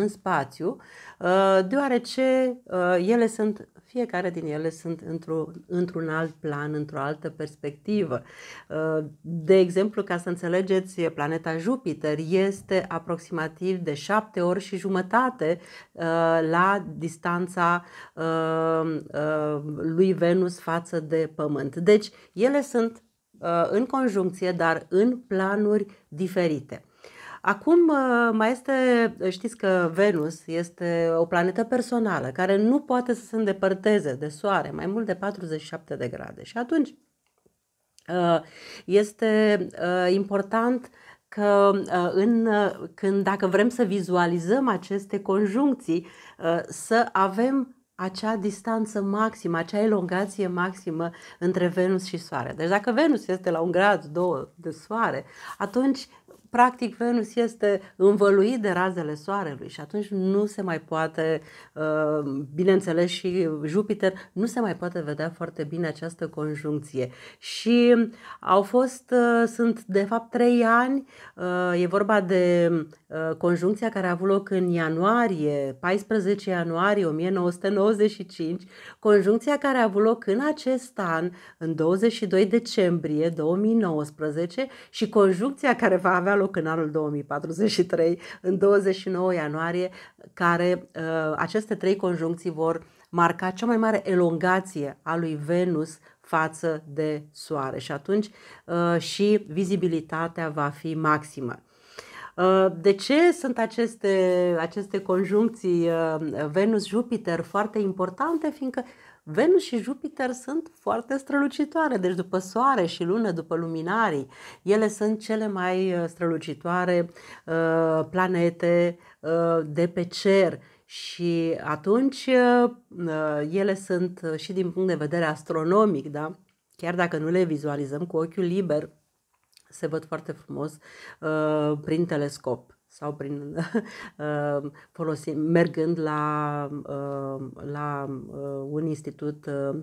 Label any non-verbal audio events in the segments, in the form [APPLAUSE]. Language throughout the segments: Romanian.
în spațiu, uh, deoarece uh, ele sunt, fiecare din ele sunt într-un, într-un alt plan, într-o altă perspectivă. Uh, de exemplu, ca să înțelegeți, planeta Jupiter este aproximativ de șapte ori și jumătate la distanța lui Venus față de Pământ. Deci, ele sunt în conjuncție, dar în planuri diferite. Acum uh, mai este, uh, știți că Venus este o planetă personală care nu poate să se îndepărteze de Soare mai mult de 47 de grade și atunci uh, este important că în, când, dacă vrem să vizualizăm aceste conjuncții, să avem acea distanță maximă, acea elongație maximă între Venus și Soare. Deci dacă Venus este la un grad, două de Soare, atunci practic Venus este învăluit de razele soarelui și atunci nu se mai poate, uh, bineînțeles și Jupiter, nu se mai poate vedea foarte bine această conjuncție. Și au fost, uh, sunt de fapt trei ani, uh, e vorba de conjuncția care a avut loc în ianuarie, 14 ianuarie 1995, conjuncția care a avut loc în acest an, în 22 decembrie 2019 și conjuncția care va avea loc loc în anul 2043, în 29 ianuarie, care uh, aceste trei conjuncții vor marca cea mai mare elongație a lui Venus față de Soare și atunci uh, și vizibilitatea va fi maximă. Uh, de ce sunt aceste, aceste conjuncții uh, Venus-Jupiter foarte importante? Fiindcă Venus și Jupiter sunt foarte strălucitoare, deci după Soare și Lună, după luminarii, ele sunt cele mai uh, strălucitoare planete de pe cer și atunci ele sunt și din punct de vedere astronomic, da? chiar dacă nu le vizualizăm cu ochiul liber, se văd foarte frumos uh, prin telescop sau prin [LAUGHS] uh, folosim, mergând la, uh, la uh, un institut uh,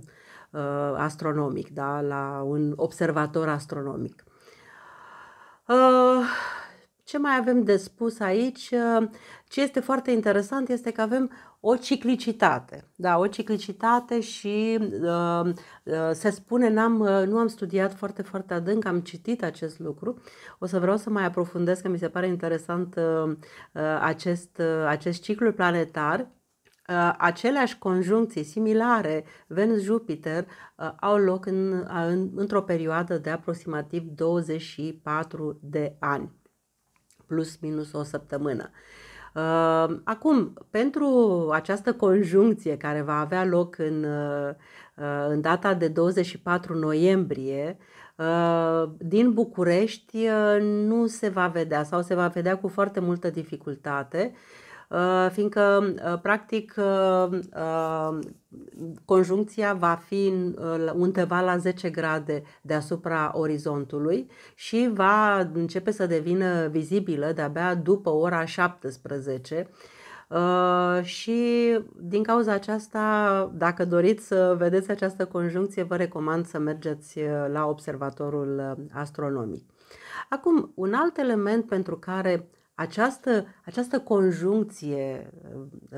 uh, astronomic, da? la un observator astronomic. Uh, ce mai avem de spus aici? Uh, ce este foarte interesant este că avem o ciclicitate. Da, o ciclicitate și uh, uh, se spune, n-am, nu am studiat foarte, foarte adânc, am citit acest lucru. O să vreau să mai aprofundez, că mi se pare interesant acest, acest ciclu planetar. Aceleași conjuncții similare, Venus-Jupiter, au loc în, în, într-o perioadă de aproximativ 24 de ani plus minus o săptămână. Uh, acum, pentru această conjuncție care va avea loc în, uh, uh, în data de 24 noiembrie, din București nu se va vedea sau se va vedea cu foarte multă dificultate Uh, fiindcă, uh, practic, uh, conjuncția va fi undeva la 10 grade deasupra orizontului și va începe să devină vizibilă de-abia după ora 17. Uh, și din cauza aceasta, dacă doriți să vedeți această conjuncție, vă recomand să mergeți la observatorul astronomic. Acum, un alt element pentru care această, această conjuncție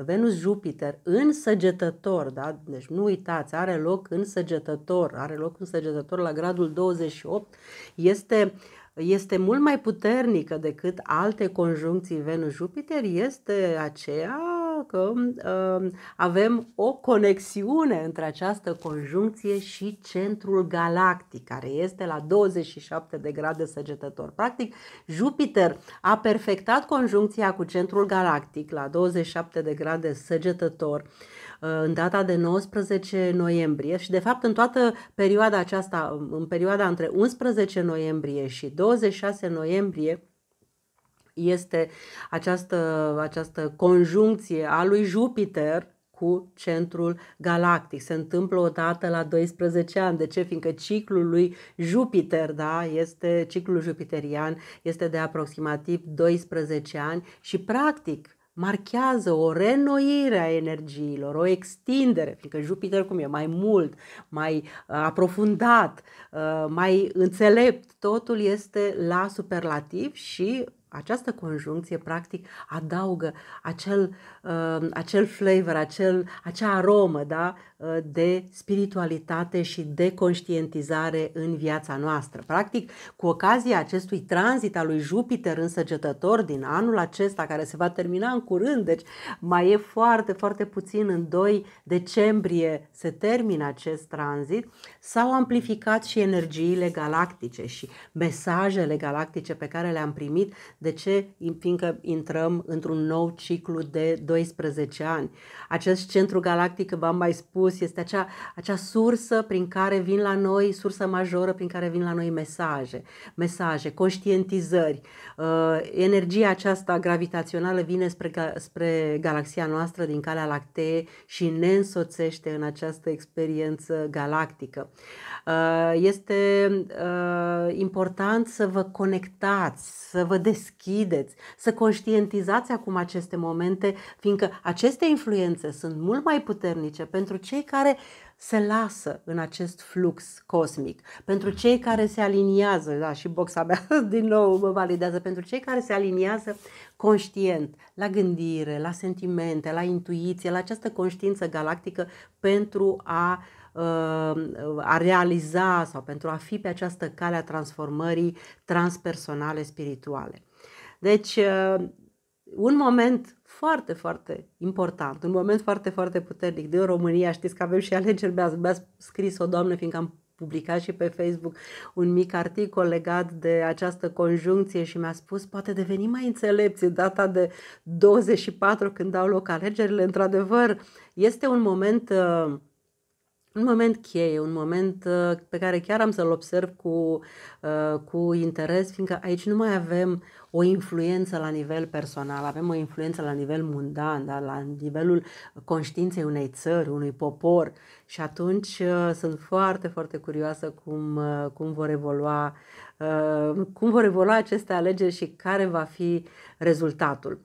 Venus-Jupiter în săgetător, da? deci nu uitați, are loc în săgetător, are loc în săgetător la gradul 28, este, este mult mai puternică decât alte conjuncții Venus-Jupiter, este aceea că uh, avem o conexiune între această conjuncție și centrul galactic, care este la 27 de grade săgetător. Practic, Jupiter a perfectat conjuncția cu centrul galactic la 27 de grade săgetător uh, în data de 19 noiembrie și de fapt în toată perioada aceasta, um, în perioada între 11 noiembrie și 26 noiembrie, este această, această conjuncție a lui Jupiter cu centrul galactic. Se întâmplă o dată la 12 ani. De ce? Fiindcă ciclul lui Jupiter, da, este ciclul jupiterian, este de aproximativ 12 ani și practic marchează o renoire a energiilor, o extindere, fiindcă Jupiter cum e mai mult, mai uh, aprofundat, uh, mai înțelept, totul este la superlativ și această conjuncție, practic, adaugă acel, uh, acel flavor, acel, acea aromă da? Uh, de spiritualitate și de conștientizare în viața noastră. Practic, cu ocazia acestui tranzit al lui Jupiter în săgetător din anul acesta, care se va termina în curând, deci mai e foarte, foarte puțin, în 2 decembrie se termină acest tranzit, s-au amplificat și energiile galactice și mesajele galactice pe care le-am primit de ce? Fiindcă intrăm într-un nou ciclu de 12 ani. Acest centru galactic, v-am mai spus, este acea, acea sursă prin care vin la noi, sursa majoră prin care vin la noi mesaje, mesaje, conștientizări. Uh, energia aceasta gravitațională vine spre, spre galaxia noastră din Calea Lactee și ne însoțește în această experiență galactică. Uh, este uh, important să vă conectați, să vă deschideți deschideți, să conștientizați acum aceste momente, fiindcă aceste influențe sunt mult mai puternice pentru cei care se lasă în acest flux cosmic. Pentru cei care se aliniază, da, și boxa mea [LAUGHS] din nou mă validează, pentru cei care se aliniază conștient la gândire, la sentimente, la intuiție, la această conștiință galactică pentru a uh, a realiza sau pentru a fi pe această cale a transformării transpersonale spirituale. Deci, uh, un moment foarte, foarte important, un moment foarte, foarte puternic de România. Știți că avem și alegeri, mi-a, mi scris o doamnă, fiindcă am publicat și pe Facebook un mic articol legat de această conjuncție și mi-a spus poate deveni mai înțelepți data de 24 când au loc alegerile. Într-adevăr, este un moment uh, un moment cheie, un moment uh, pe care chiar am să-l observ cu, uh, cu interes, fiindcă aici nu mai avem o influență la nivel personal, avem o influență la nivel mundan, da? la nivelul conștiinței unei țări, unui popor și atunci uh, sunt foarte, foarte curioasă cum, cum vor evolua cum vor evolua aceste alegeri și care va fi rezultatul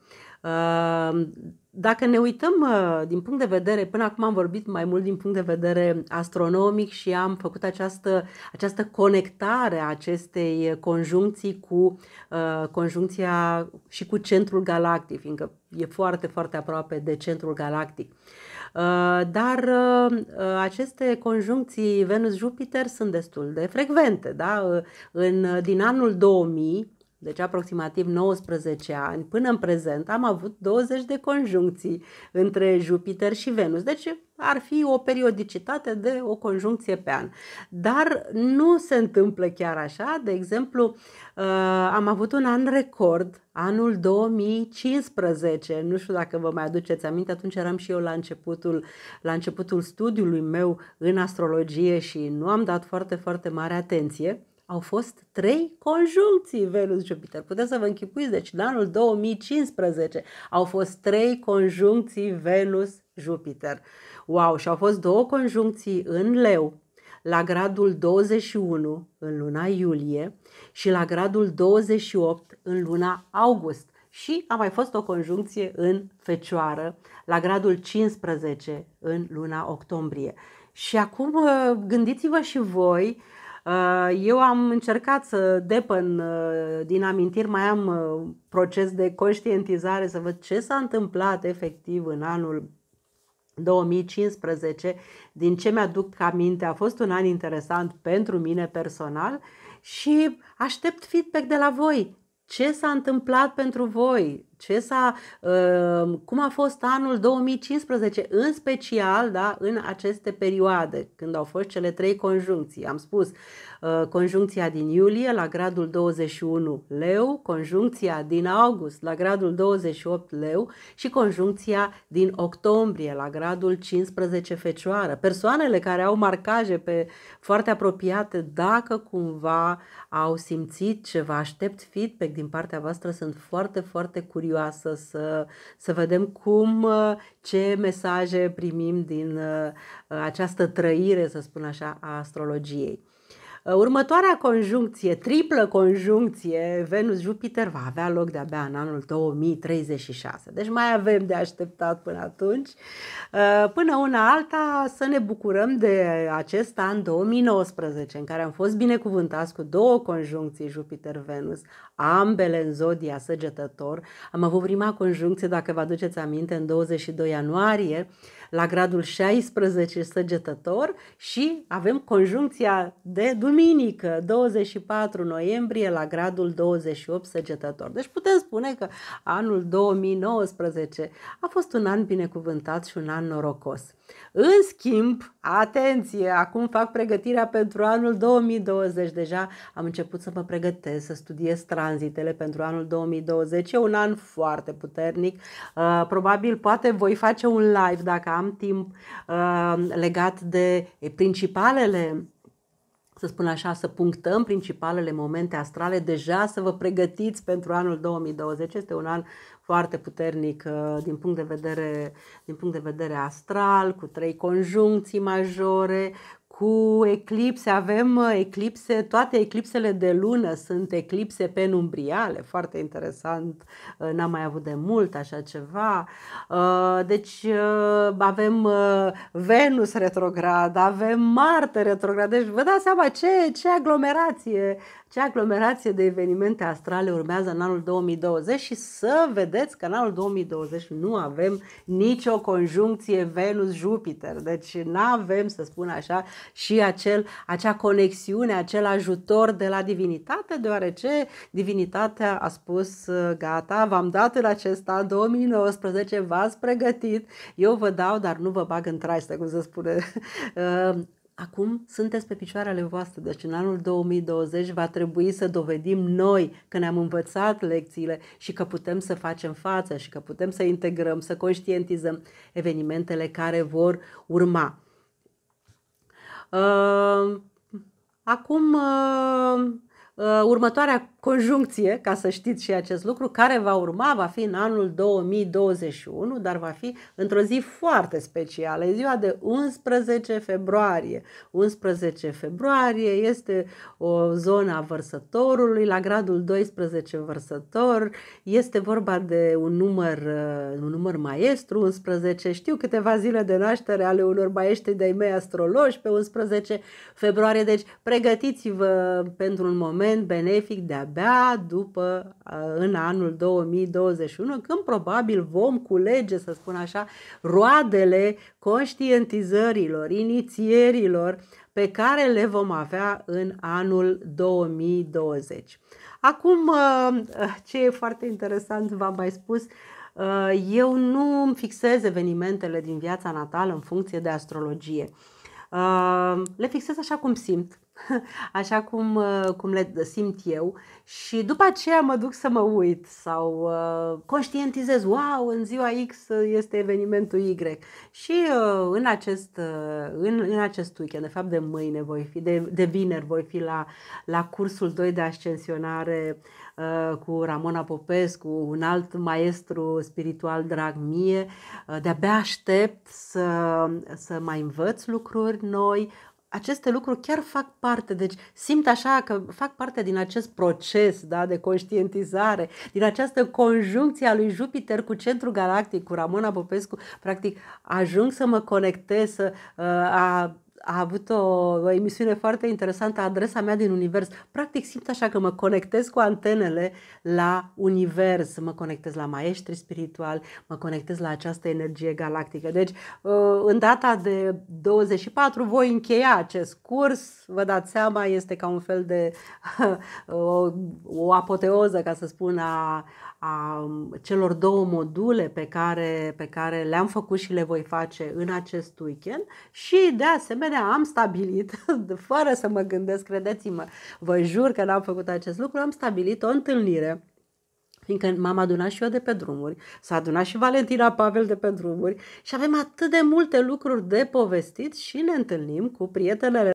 dacă ne uităm uh, din punct de vedere, până acum am vorbit mai mult din punct de vedere astronomic și am făcut această, această conectare a acestei conjuncții cu uh, conjuncția și cu centrul galactic, fiindcă e foarte, foarte aproape de centrul galactic. Uh, dar uh, uh aceste conjuncții Venus-Jupiter sunt destul de frecvente. Da? Uh, în, din anul 2000, deci aproximativ 19 ani, până în prezent am avut 20 de conjuncții între Jupiter și Venus. Deci ar fi o periodicitate de o conjuncție pe an. Dar nu se întâmplă chiar așa. De exemplu, uh, am avut un an record, anul 2015. Nu știu dacă vă mai aduceți aminte, atunci eram și eu la începutul, la începutul studiului meu în astrologie și nu am dat foarte, foarte mare atenție au fost trei conjuncții Venus-Jupiter. Puteți să vă închipuiți, deci în anul 2015 au fost trei conjuncții Venus-Jupiter. Wow, și au fost două conjuncții în leu, la gradul 21 în luna iulie și la gradul 28 în luna august. Și a mai fost o conjuncție în fecioară, la gradul 15 în luna octombrie. Și acum uh, gândiți-vă și voi Uh, eu am încercat să depăn uh, din amintiri, mai am uh, proces de conștientizare să văd ce s-a întâmplat efectiv în anul 2015. Din ce mi-aduc aminte, a fost un an interesant pentru mine personal și aștept feedback de la voi. Ce s-a întâmplat pentru voi? ce s-a, uh, cum a fost anul 2015, în special da, în aceste perioade, când au fost cele trei conjuncții. Am spus uh, conjuncția din iulie la gradul 21 leu, conjuncția din august la gradul 28 leu și conjuncția din octombrie la gradul 15 fecioară. Persoanele care au marcaje pe foarte apropiate, dacă cumva au simțit ceva, aștept feedback din partea voastră, sunt foarte, foarte curioase curioasă să, să vedem cum, uh, ce mesaje primim din uh, această trăire, să spun așa, a astrologiei. Uh, următoarea conjuncție, triplă conjuncție Venus-Jupiter va avea loc de-abia în anul 2036. Deci mai avem de așteptat până atunci. Uh, până una alta să ne bucurăm de acest an 2019 în care am fost binecuvântați cu două conjuncții Jupiter-Venus, ambele în zodia săgetător. Am avut prima conjuncție, dacă vă aduceți aminte, în 22 ianuarie la gradul 16 săgetător și avem conjuncția de duminică, 24 noiembrie, la gradul 28 săgetător. Deci putem spune că anul 2019 a fost un an binecuvântat și un an norocos. În schimb, atenție, acum fac pregătirea pentru anul 2020. Deja am început să mă pregătesc, să studiez tranzitele pentru anul 2020. E un an foarte puternic. Uh, probabil poate voi face un live dacă am timp uh, legat de principalele să spun așa, să punctăm principalele momente astrale, deja să vă pregătiți pentru anul 2020. Este un an foarte puternic uh, din punct de vedere, din punct de vedere astral, cu trei conjuncții majore, cu eclipse, avem uh, eclipse, toate eclipsele de lună sunt eclipse penumbriale, foarte interesant, uh, n-am mai avut de mult așa ceva. Deci avem Venus retrograd, avem Marte retrograd, deci vă dați seama ce, ce aglomerație, ce aglomerație de evenimente astrale urmează în anul 2020 și să vedeți că în anul 2020 nu avem nicio conjuncție Venus-Jupiter. Deci nu avem, să spun așa, și acel, acea conexiune, acel ajutor de la divinitate, deoarece divinitatea a spus ă, gata, v-am dat în acesta 2019, v-ați pregătit, eu vă dau, dar nu vă bag în traiste, cum se spune [LAUGHS] ă, Acum sunteți pe picioarele voastre, deci în anul 2020 va trebui să dovedim noi că ne-am învățat lecțiile și că putem să facem față și că putem să integrăm, să conștientizăm evenimentele care vor urma. Ă, acum ă, Uh, următoarea conjuncție, ca să știți și acest lucru, care va urma, va fi în anul 2021, dar va fi într-o zi foarte specială. ziua de 11 februarie. 11 februarie este o zonă a vărsătorului, la gradul 12 vărsător. Este vorba de un număr, uh, un număr maestru, 11. Știu câteva zile de naștere ale unor maestri de-ai mei astrologi pe 11 februarie, deci pregătiți-vă pentru un moment moment benefic de-abia după, în anul 2021, când probabil vom culege, să spun așa, roadele conștientizărilor, inițierilor pe care le vom avea în anul 2020. Acum, ce e foarte interesant, v-am mai spus, eu nu îmi fixez evenimentele din viața natală în funcție de astrologie. Le fixez așa cum simt. [LAUGHS] așa cum, uh, cum le simt eu și după aceea mă duc să mă uit sau uh, conștientizez, wow, în ziua X este evenimentul Y. Și uh, în, acest, uh, în, în acest weekend, de fapt de mâine voi fi, de, de vineri voi fi la, la cursul 2 de ascensionare uh, cu Ramona Popescu, un alt maestru spiritual drag mie. Uh, de-abia aștept să, să mai învăț lucruri noi, aceste lucruri chiar fac parte, deci simt așa că fac parte din acest proces da, de conștientizare, din această conjuncție a lui Jupiter cu centru galactic, cu Ramona Popescu, practic ajung să mă conectez, să, uh, a, a avut o, emisiune foarte interesantă, Adresa mea din univers. Practic simt așa că mă conectez cu antenele la univers, mă conectez la maestri spiritual, mă conectez la această energie galactică. Deci, ă, în data de 24 voi încheia acest curs, vă dați seama, este ca un fel de [LAUGHS] o, o apoteoză, ca să spun, a, a celor două module pe care, pe care le-am făcut și le voi face în acest weekend și, de asemenea, asemenea, am stabilit, [LAUGHS] fără să mă gândesc, credeți-mă, vă jur că n-am făcut acest lucru, am stabilit o întâlnire fiindcă m-am adunat și eu de pe drumuri, s-a adunat și Valentina Pavel de pe drumuri și avem atât de multe lucruri de povestit și ne întâlnim cu prietenele